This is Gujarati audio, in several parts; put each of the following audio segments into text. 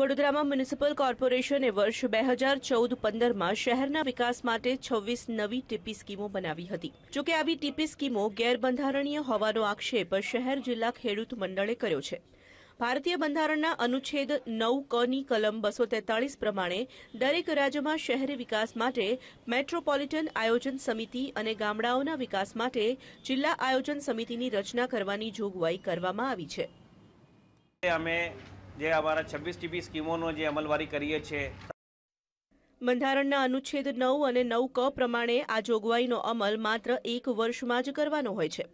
વડોદરામાં મ્યુનિસિપલ કોર્પોરેશને વર્ષ બે હજાર ચૌદ પંદરમાં શહેરના વિકાસ માટે છવ્વીસ નવી ટીપી સ્કીમો બનાવી હતી જોકે આવી ટીપી સ્કીમો ગેરબંધારણીય હોવાનો આક્ષેપ શહેર જિલ્લા ખેડૂત મંડળે કર્યો છે ભારતીય બંધારણના અનુચ્છેદ નવ કની કલમ બસો તેતાળીસ પ્રમાણે દરેક રાજ્યમાં શહેરી વિકાસ માટે મેટ્રોપોલિટન આયોજન સમિતિ અને ગામડાઓના વિકાસ માટે જિલ્લા આયોજન સમિતિની રચના કરવાની જોગવાઈ કરવામાં આવી છે અમે જે અમારા છવ્વીસ ટીબી સ્કીમોનો જે અમલવારી કરીએ છીએ બંધારણના અનુચ્છેદ નવ અને નવ ક પ્રમાણે આ જોગવાઈનો અમલ માત્ર એક વર્ષમાં જ કરવાનો હોય છે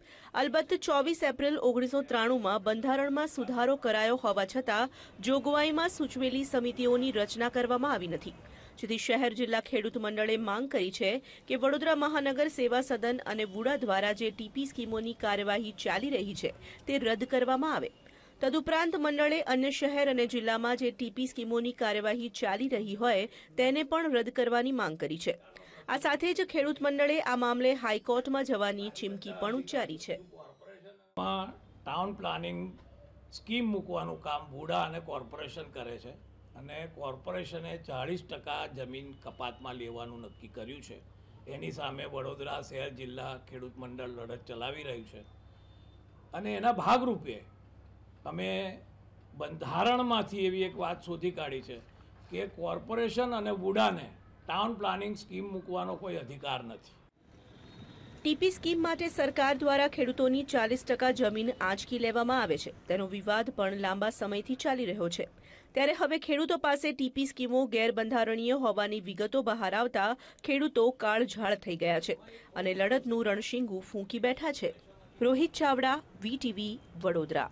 અલબત્ત ચોવીસ એપ્રિલ ઓગણીસો ત્રાણુંમાં બંધારણમાં સુધારો કરાયો હોવા છતાં જોગવાઈમાં સૂચવેલી સમિતિઓની રચના કરવામાં આવી નથી જેથી શહેર જિલ્લા ખેડૂત મંડળે માંગ કરી છે કે વડોદરા મહાનગર સેવા સદન અને બુડા દ્વારા જે ટીપી સ્કીમોની કાર્યવાહી ચાલી રહી છે તે રદ કરવામાં આવે તદુપરાંત મંડળે અન્ય શહેર અને જિલ્લામાં જે ટીપી સ્કીમોની કાર્યવાહી ચાલી રહી હોય તેને પણ રદ કરવાની માંગ કરી છે આ સાથે જ ખેડૂત મંડળે આ મામલે હાઈકોર્ટમાં જવાની ચીમકી પણ ઉચ્ચારી છે ટાઉન પ્લાનિંગ સ્કીમ મૂકવાનું કામ બુડા અને કોર્પોરેશન કરે છે અને કોર્પોરેશને ચાળીસ ટકા જમીન કપાતમાં લેવાનું નક્કી કર્યું છે એની સામે વડોદરા શહેર જિલ્લા ખેડૂત મંડળ લડત ચલાવી રહ્યું છે અને એના ભાગરૂપે અમે બંધારણમાંથી એવી એક વાત શોધી કાઢી છે કે કોર્પોરેશન અને વુડાને ટાઉન પ્લાનિંગ સ્કીમ મૂકવાનો કોઈ અધિકાર નથી ટીપી સ્કીમ માટે સરકાર દ્વારા ખેડૂતોની ચાલીસ ટકા જમીન આંચકી લેવામાં આવે છે તેનો વિવાદ પણ લાંબા સમયથી ચાલી રહ્યો છે ત્યારે હવે ખેડૂતો પાસે ટીપી સ્કીમો ગેરબંધારણીય હોવાની વિગતો બહાર આવતા ખેડૂતો કાળઝાળ થઈ ગયા છે અને લડતનું રણશીંગુ ફૂંકી બેઠા છે રોહિત ચાવડા વીટીવી વડોદરા